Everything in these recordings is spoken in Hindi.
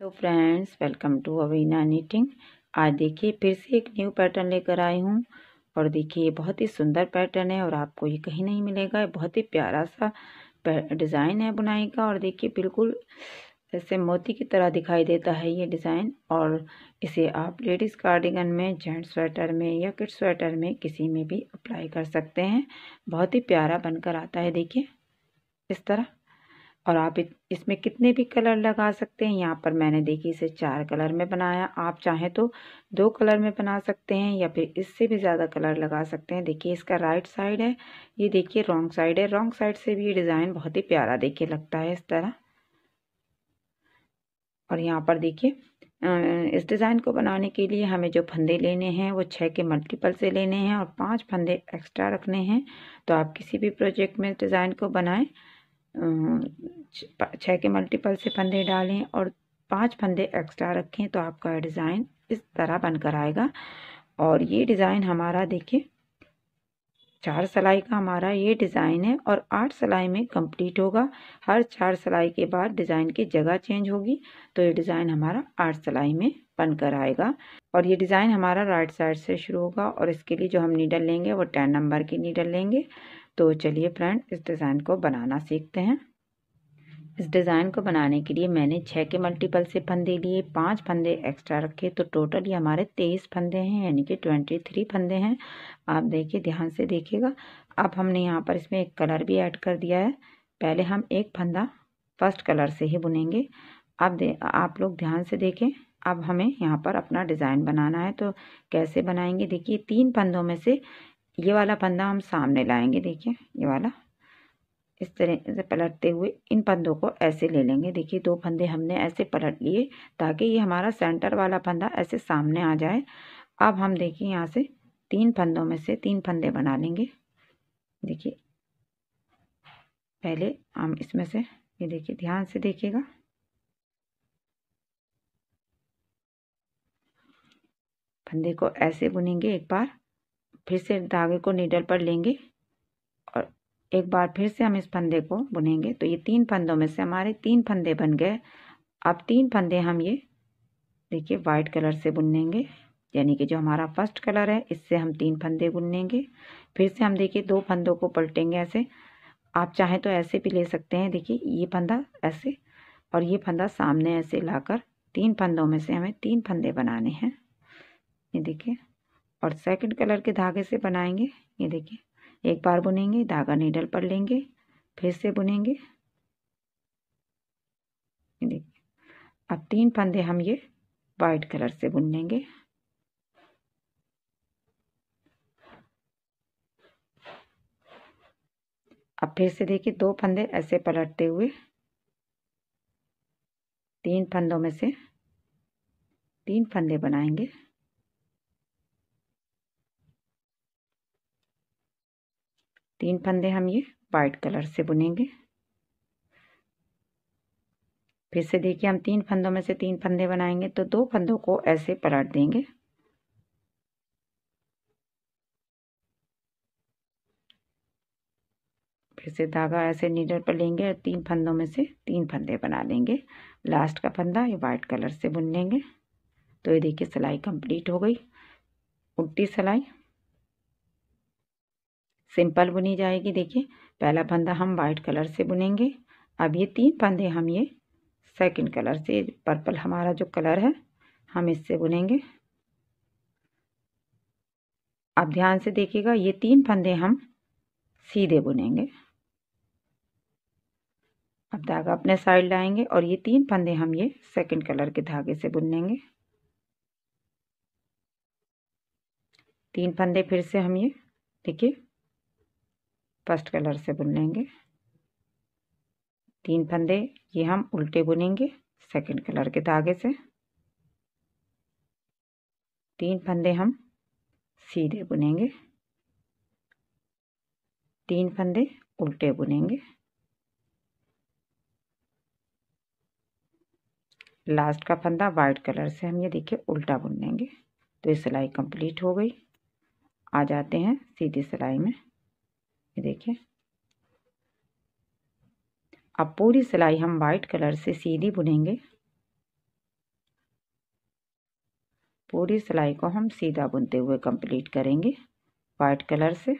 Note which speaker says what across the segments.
Speaker 1: hello friends welcome to Avina knitting आज देखिए फिर से एक न्यू पैटर्न लेकर आई हूँ और देखिए ये बहुत ही सुंदर पैटर्न है और आपको ये कहीं नहीं मिलेगा ये बहुत ही प्यारा सा डिज़ाइन है बुनाई का और देखिए बिल्कुल ऐसे मोती की तरह दिखाई देता है ये डिज़ाइन और इसे आप लेडीज़ कार्डिगन में जेंट्स स्वेटर में या किड स्वेटर में किसी में भी अप्लाई कर सकते हैं बहुत ही प्यारा बनकर आता है देखिए इस तरह और आप इसमें कितने भी कलर लगा सकते हैं यहाँ पर मैंने देखिए इसे चार कलर में बनाया आप चाहें तो दो कलर में बना सकते हैं या फिर इससे भी ज़्यादा कलर लगा सकते हैं देखिए इसका राइट साइड है ये देखिए रॉन्ग साइड है रॉन्ग साइड से भी ये डिज़ाइन बहुत ही प्यारा देखिए लगता है इस तरह और यहाँ पर देखिए इस डिज़ाइन को बनाने के लिए हमें जो फंदे लेने हैं वो छः के मल्टीपल से लेने हैं और पाँच फंदे एक्स्ट्रा रखने हैं तो आप किसी भी प्रोजेक्ट में डिज़ाइन को बनाएँ छः के मल्टीपल से फंदे डालें और पांच फंदे एक्स्ट्रा रखें तो आपका डिज़ाइन इस तरह बनकर आएगा और ये डिज़ाइन हमारा देखिए चार सिलाई का हमारा ये डिज़ाइन है और आठ सिलाई में कंप्लीट होगा हर चार सिलाई के बाद डिज़ाइन की जगह चेंज होगी तो ये डिज़ाइन हमारा आठ सिलाई में बनकर आएगा और ये डिज़ाइन हमारा राइट साइड से शुरू होगा और इसके लिए जो हम नीडल लेंगे वो टेन नंबर की नीडल लेंगे तो चलिए फ्रेंड इस डिज़ाइन को बनाना सीखते हैं इस डिज़ाइन को बनाने के लिए मैंने छः के मल्टीपल से फंदे लिए पांच फंदे एक्स्ट्रा रखे तो टोटल ये हमारे तेईस फंदे हैं यानी कि ट्वेंटी थ्री फंदे हैं आप देखिए ध्यान से देखिएगा अब हमने यहाँ पर इसमें एक कलर भी ऐड कर दिया है पहले हम एक फंदा फर्स्ट कलर से ही बुनेंगे अब दे आप लोग ध्यान से देखें अब हमें यहाँ पर अपना डिज़ाइन बनाना है तो कैसे बनाएंगे देखिए तीन फंदों में से ये वाला पंदा हम सामने लाएंगे देखिए ये वाला इस तरह से पलटते हुए इन पंदों को ऐसे ले लेंगे देखिए दो फंदे हमने ऐसे पलट लिए ताकि ये हमारा सेंटर वाला फंदा ऐसे सामने आ जाए अब हम देखिए यहाँ से तीन फंदों में से तीन फंदे बना लेंगे देखिए पहले हम इसमें से ये देखिए ध्यान से देखिएगा फंदे को ऐसे बुनेंगे एक बार फिर से धागे को नीडल पर लेंगे और एक बार फिर से हम इस फंदे को बुनेंगे तो ये तीन फंदों में से हमारे तीन फंदे बन गए अब तीन फंदे हम ये देखिए वाइट कलर से बुन लेंगे यानी कि जो हमारा फर्स्ट कलर है इससे हम तीन फंदे बुन लेंगे फिर से हम देखिए दो फंदों को पलटेंगे ऐसे आप चाहें तो ऐसे भी ले सकते हैं देखिए ये फंदा ऐसे और ये फंदा सामने ऐसे लाकर तीन फंदों में से हमें तीन फंदे बनाने हैं ये देखिए और सेकंड कलर के धागे से बनाएंगे ये देखिए एक बार बुनेंगे धागा नीडल पर लेंगे फिर से बुनेंगे ये देखिए अब तीन फंदे हम ये वाइट कलर से बुन लेंगे अब फिर से देखिए दो फंदे ऐसे पलटते हुए तीन फंदों में से तीन फंदे बनाएंगे तीन फंदे हम ये वाइट कलर से बुनेंगे फिर से देखिए हम तीन फंदों में से तीन फंदे बनाएंगे तो दो फंदों को ऐसे पलट देंगे फिर से धागा ऐसे नीडल पर लेंगे और तीन फंदों में से तीन फंदे बना लेंगे लास्ट का फंदा ये वाइट कलर से बुन लेंगे तो ये देखिए सिलाई कंप्लीट हो गई उल्टी सिलाई सिंपल बुनी जाएगी देखिए पहला फंदा हम वाइट कलर से बुनेंगे अब ये तीन फंदे हम ये सेकंड कलर से पर्पल हमारा जो कलर है हम इससे बुनेंगे अब ध्यान से देखिएगा ये तीन फंदे हम सीधे बुनेंगे अब धागा अपने साइड लाएंगे और ये तीन फंदे हम ये सेकंड कलर के धागे से बुनेंगे तीन फंदे फिर से हम ये देखिए फर्स्ट कलर से बुन लेंगे तीन फंदे ये हम उल्टे बुनेंगे सेकंड कलर के धागे से तीन फंदे हम सीधे बुनेंगे तीन फंदे उल्टे बुनेंगे लास्ट का फंदा वाइट कलर से हम ये देखिए उल्टा बुन लेंगे तो ये सिलाई कंप्लीट हो गई आ जाते हैं सीधी सिलाई में ये देखिए अब पूरी सिलाई हम वाइट कलर से सीधी बुनेंगे पूरी सिलाई को हम सीधा बुनते हुए कंप्लीट करेंगे वाइट कलर से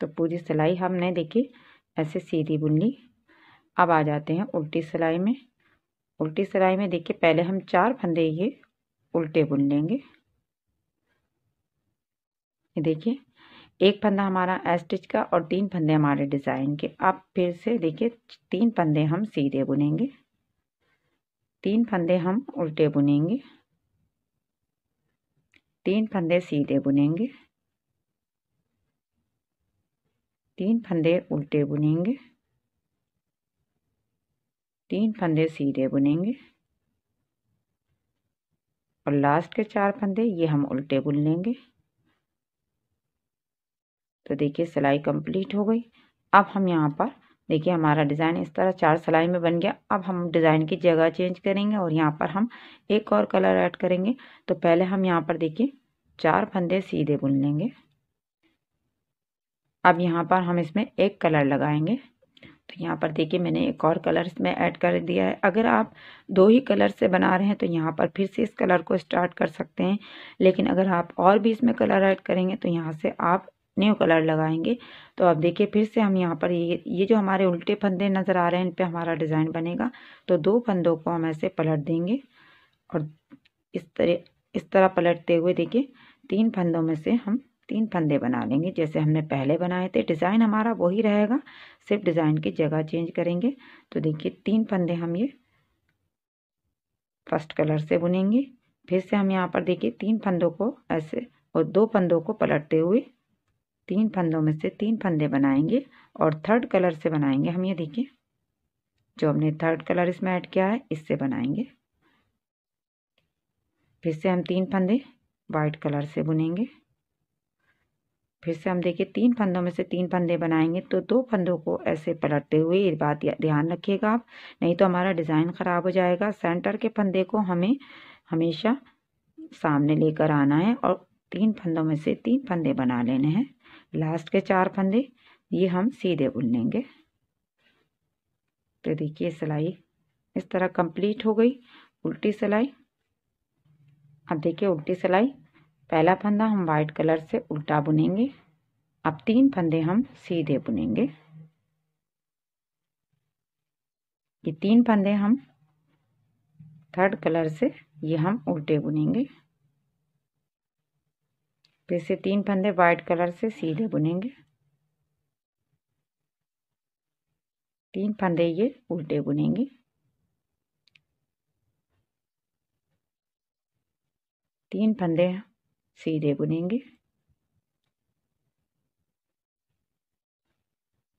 Speaker 1: तो पूरी सिलाई हमने देखी ऐसे सीधी बुन ली अब आ जाते हैं उल्टी सिलाई में उल्टी सिलाई में देखिए पहले हम चार फंदे ये उल्टे बुन लेंगे ये देखिए एक फंदा हमारा एस्टिच का और तीन फंदे हमारे डिज़ाइन के अब फिर से देखिए तीन फंदे हम सीधे बुनेंगे तीन फंदे हम उल्टे बुनेंगे तीन फंदे सीधे बुनेंगे तीन फंदे उल्टे बुनेंगे तीन फंदे सीधे बुनेंगे और लास्ट के चार फंदे ये हम उल्टे बुन लेंगे तो देखिए सिलाई कंप्लीट हो गई अब हम यहाँ पर देखिए हमारा डिज़ाइन इस तरह चार सिलाई में बन गया अब हम डिज़ाइन की जगह चेंज करेंगे और यहाँ पर हम एक और कलर ऐड करेंगे तो पहले हम यहाँ पर देखिए चार फंदे सीधे बुन लेंगे अब यहाँ पर हम इसमें एक कलर लगाएंगे तो यहाँ पर देखिए मैंने एक और कलर इसमें ऐड कर दिया है अगर आप दो ही कलर से बना रहे हैं तो यहाँ पर फिर से इस कलर को स्टार्ट कर सकते हैं लेकिन अगर आप और भी इसमें कलर ऐड करेंगे तो यहाँ से आप न्यू कलर लगाएंगे तो अब देखिए फिर से हम यहाँ पर ये ये जो हमारे उल्टे फंदे नज़र आ रहे हैं इन पर हमारा डिज़ाइन बनेगा तो दो फंदों को हम ऐसे पलट देंगे और इस तरह इस तरह पलटते हुए देखिए तीन फंदों में से हम तीन फंदे बना लेंगे जैसे हमने पहले बनाए थे डिज़ाइन हमारा वही रहेगा सिर्फ डिज़ाइन की जगह चेंज करेंगे तो देखिए तीन फंदे हम ये फर्स्ट कलर से बुनेंगे फिर से हम यहाँ पर देखिए तीन फंदों को ऐसे और दो फंदों को पलटते हुए तीन फंदों में से तीन फंदे बनाएंगे और थर्ड कलर से बनाएंगे हम ये देखिए जो हमने थर्ड कलर इसमें ऐड किया है इससे बनाएंगे फिर से हम तीन फंदे वाइट कलर से बुनेंगे फिर से हम देखिए तीन फंदों में से तीन फंदे बनाएंगे तो दो फंदों को ऐसे पलटते हुए ये बात ध्यान रखिएगा आप नहीं तो हमारा डिज़ाइन ख़राब हो जाएगा सेंटर के फंदे को हमें हमेशा सामने लेकर आना है और तीन फंदों में से तीन फंदे बना लेने हैं लास्ट के चार फंदे ये हम सीधे बुन लेंगे तो देखिए सिलाई इस तरह कंप्लीट हो गई उल्टी सिलाई अब देखिए उल्टी सिलाई पहला फंदा हम वाइट कलर से उल्टा बुनेंगे अब तीन फंदे हम सीधे बुनेंगे ये तीन फंदे हम थर्ड कलर से ये हम उल्टे बुनेंगे फिर तो से तीन फंदे वाइट कलर से सीधे बुनेंगे तीन फंदे ये उल्टे बुनेंगे तीन फंदे सीधे बुनेंगे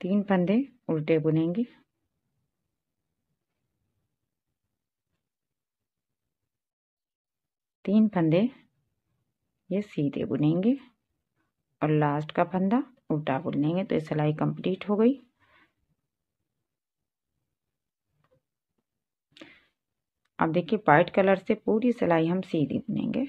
Speaker 1: तीन फंदे उल्टे बुनेंगे तीन फंदे ये सीधे बुनेंगे और लास्ट का फंदा उल्टा बुन लेंगे तो ये सिलाई कंप्लीट हो गई अब देखिए व्हाइट कलर से पूरी सिलाई हम सीधी बुनेंगे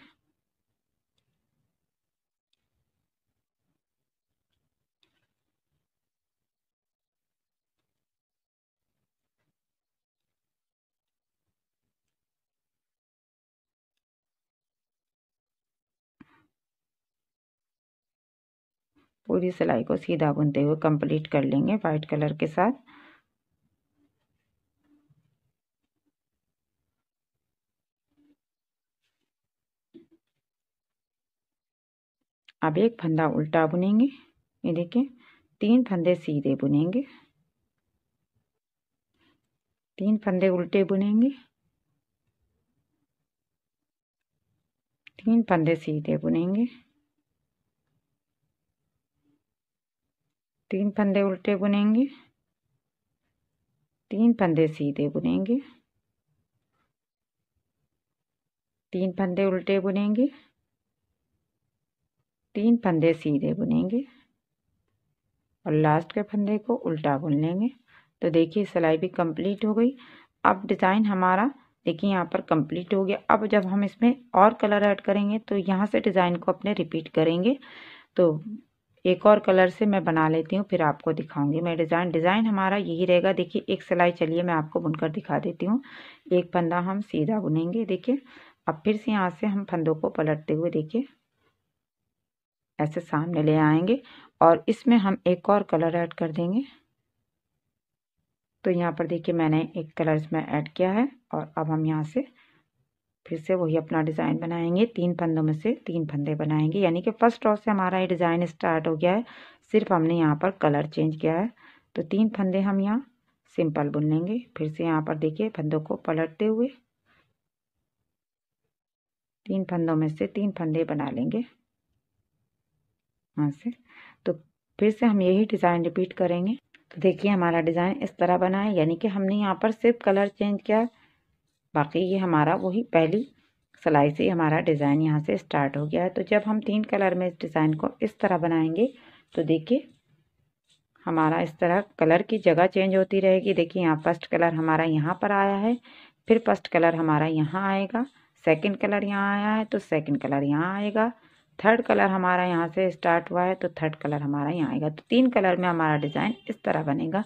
Speaker 1: पूरी सिलाई को सीधा बुनते हुए कंप्लीट कर लेंगे वाइट कलर के साथ अब एक फंदा उल्टा बुनेंगे ये देखिए तीन फंदे सीधे बुनेंगे तीन फंदे उल्टे बुनेंगे तीन फंदे सीधे बुनेंगे तीन फंदे उल्टे बुनेंगे तीन फंदे सीधे बुनेंगे तीन फंदे उल्टे बुनेंगे तीन फंदे सीधे बुनेंगे और लास्ट के फंदे को उल्टा बुन लेंगे तो देखिए सिलाई भी कंप्लीट हो गई अब डिज़ाइन हमारा देखिए यहाँ पर कंप्लीट हो गया अब जब हम इसमें और कलर ऐड करेंगे तो यहाँ से डिज़ाइन को अपने रिपीट करेंगे तो एक और कलर से मैं बना लेती हूँ फिर आपको दिखाऊंगी मैं डिज़ाइन डिज़ाइन हमारा यही रहेगा देखिए एक सिलाई चलिए मैं आपको बुनकर दिखा देती हूँ एक फंदा हम सीधा बुनेंगे देखिए अब फिर से यहाँ से हम फंदों को पलटते हुए देखिए ऐसे सामने ले आएंगे और इसमें हम एक और कलर ऐड कर देंगे तो यहाँ पर देखिए मैंने एक कलर इसमें ऐड किया है और अब हम यहाँ से फिर से वही अपना डिज़ाइन बनाएंगे तीन फंदों में से तीन फंदे बनाएंगे यानी कि फर्स्ट रॉ से हमारा ये डिज़ाइन स्टार्ट हो गया है सिर्फ हमने यहाँ पर कलर चेंज किया है तो तीन फंदे हम यहाँ सिंपल बुन लेंगे फिर से यहाँ पर देखिए फंदों को पलटते हुए तीन फंदों में से तीन फंदे बना लेंगे यहाँ से तो फिर से हम यही डिज़ाइन रिपीट करेंगे तो देखिए हमारा डिज़ाइन इस तरह बना है यानी कि हमने यहाँ पर सिर्फ कलर चेंज किया है बाकी ये हमारा वही पहली सिलाई से हमारा डिज़ाइन यहाँ से स्टार्ट हो गया है तो जब हम तीन कलर में इस डिज़ाइन को इस तरह बनाएंगे तो देखिए हमारा इस तरह कलर की जगह चेंज होती रहेगी देखिए यहाँ फर्स्ट कलर हमारा यहाँ पर आया है फिर फर्स्ट कलर हमारा यहाँ आएगा सेकंड कलर यहाँ आया है तो सेकंड कलर यहाँ आएगा थर्ड कलर हमारा यहाँ से स्टार्ट हुआ है तो थर्ड कलर हमारा यहाँ आएगा तो तीन कलर में हमारा डिज़ाइन इस तरह बनेगा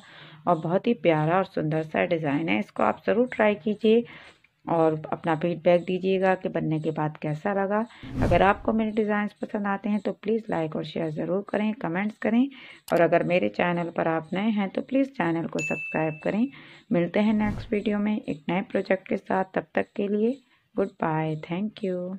Speaker 1: और बहुत ही प्यारा और सुंदर सा डिज़ाइन है इसको आप ज़रूर ट्राई कीजिए और अपना फीडबैक दीजिएगा कि बनने के बाद कैसा लगा अगर आपको मेरे डिज़ाइंस पसंद आते हैं तो प्लीज़ लाइक और शेयर ज़रूर करें कमेंट्स करें और अगर मेरे चैनल पर आप नए हैं तो प्लीज़ चैनल को सब्सक्राइब करें मिलते हैं नेक्स्ट वीडियो में एक नए प्रोजेक्ट के साथ तब तक के लिए गुड बाय थैंक यू